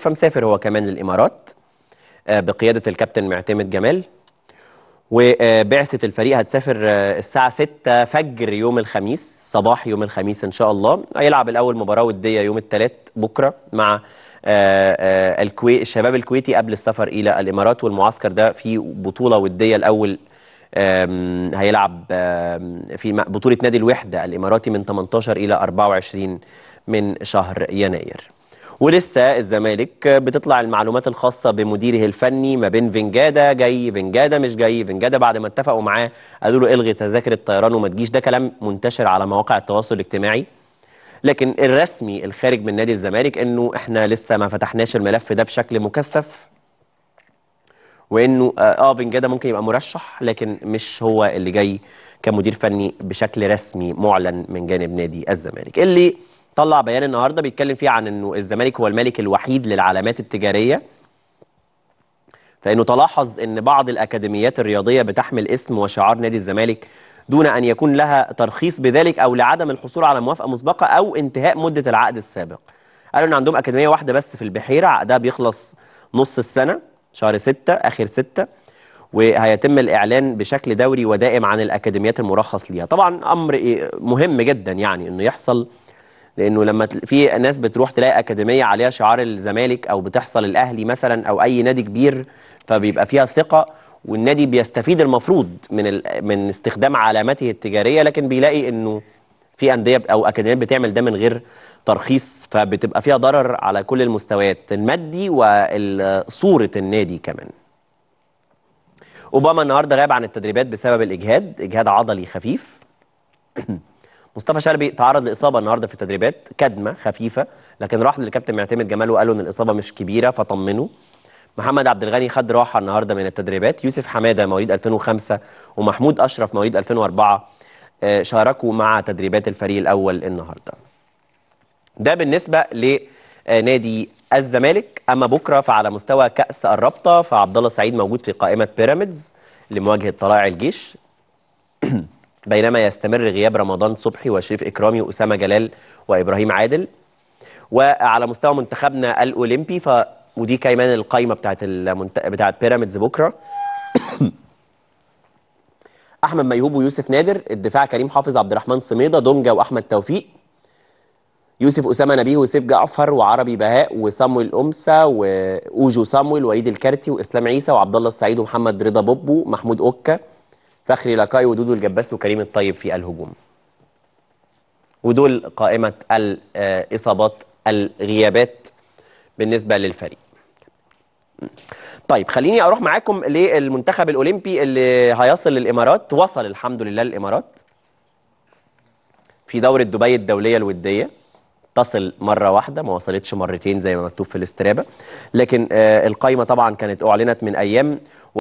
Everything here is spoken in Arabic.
فمسافر هو كمان للامارات آه، بقياده الكابتن معتمد جمال وبعثة الفريق هتسافر آه، الساعة 6 فجر يوم الخميس صباح يوم الخميس إن شاء الله هيلعب الأول مباراة ودية يوم الثلاث بكرة مع آه، الكويت الشباب الكويتي قبل السفر إلى الإمارات والمعسكر ده في بطولة ودية الأول هيلعب في بطولة نادي الوحدة الإماراتي من 18 إلى 24 من شهر يناير ولسه الزمالك بتطلع المعلومات الخاصة بمديره الفني ما بين فنجادا جاي فنجادا مش جاي فنجادا بعد ما اتفقوا معاه قالوا له الغي تذاكر الطيران وما تجيش ده كلام منتشر على مواقع التواصل الاجتماعي لكن الرسمي الخارج من نادي الزمالك انه احنا لسه ما فتحناش الملف ده بشكل مكثف وانه اه, آه، فنجادا ممكن يبقى مرشح لكن مش هو اللي جاي كمدير فني بشكل رسمي معلن من جانب نادي الزمالك اللي طلع بيان النهارده بيتكلم فيه عن انه الزمالك هو الملك الوحيد للعلامات التجاريه فانه تلاحظ ان بعض الاكاديميات الرياضيه بتحمل اسم وشعار نادي الزمالك دون ان يكون لها ترخيص بذلك او لعدم الحصول على موافقه مسبقه او انتهاء مده العقد السابق قالوا ان عندهم اكاديميه واحده بس في البحيره عقدها بيخلص نص السنه شهر 6 اخر 6 وهيتم الاعلان بشكل دوري ودائم عن الاكاديميات المرخص ليها طبعا امر إيه، مهم جدا يعني انه يحصل لانه لما في ناس بتروح تلاقي اكاديميه عليها شعار الزمالك او بتحصل الاهلي مثلا او اي نادي كبير فبيبقى فيها ثقه والنادي بيستفيد المفروض من من استخدام علامته التجاريه لكن بيلاقي انه في انديه او اكاديميات بتعمل ده من غير ترخيص فبتبقى فيها ضرر على كل المستويات المادي وصوره النادي كمان اوباما النهارده غاب عن التدريبات بسبب الاجهاد اجهاد عضلي خفيف مصطفى شلبي تعرض لاصابه النهارده في التدريبات كدمه خفيفه لكن راح للكابتن معتمد جمال وقال له ان الاصابه مش كبيره فطمنه محمد عبد الغني خد راحه النهارده من التدريبات يوسف حماده مواليد 2005 ومحمود اشرف مواليد 2004 آه، شاركوا مع تدريبات الفريق الاول النهارده ده بالنسبه لنادي آه، الزمالك اما بكره فعلى مستوى كاس الرابطه فعبد الله سعيد موجود في قائمه بيراميدز لمواجهه طلائع الجيش بينما يستمر غياب رمضان صبحي وشريف إكرامي وأسامة جلال وإبراهيم عادل وعلى مستوى منتخبنا الأولمبي ف ودي كمان القايمة بتاعت المنت... بتاعت بيراميدز بكرة أحمد ميهوب ويوسف نادر الدفاع كريم حافظ عبد الرحمن صميدة دونجا وأحمد توفيق يوسف أسامة نبيه وسيف جعفر وعربي بهاء وصامويل أمسة وأوجو صامويل وليد الكارتي وإسلام عيسى وعبد الله السعيد ومحمد رضا بوبو محمود أوكا فخري لاكاي ودودو الجباس وكريم الطيب في الهجوم ودول قائمة الإصابات الغيابات بالنسبة للفريق طيب خليني أروح معاكم للمنتخب الأولمبي اللي هيصل للإمارات وصل الحمد لله للإمارات في دورة دبي الدولية الودية تصل مرة واحدة ما وصلتش مرتين زي ما مكتوب في الاسترابة لكن آه، القايمة طبعا كانت أعلنت من أيام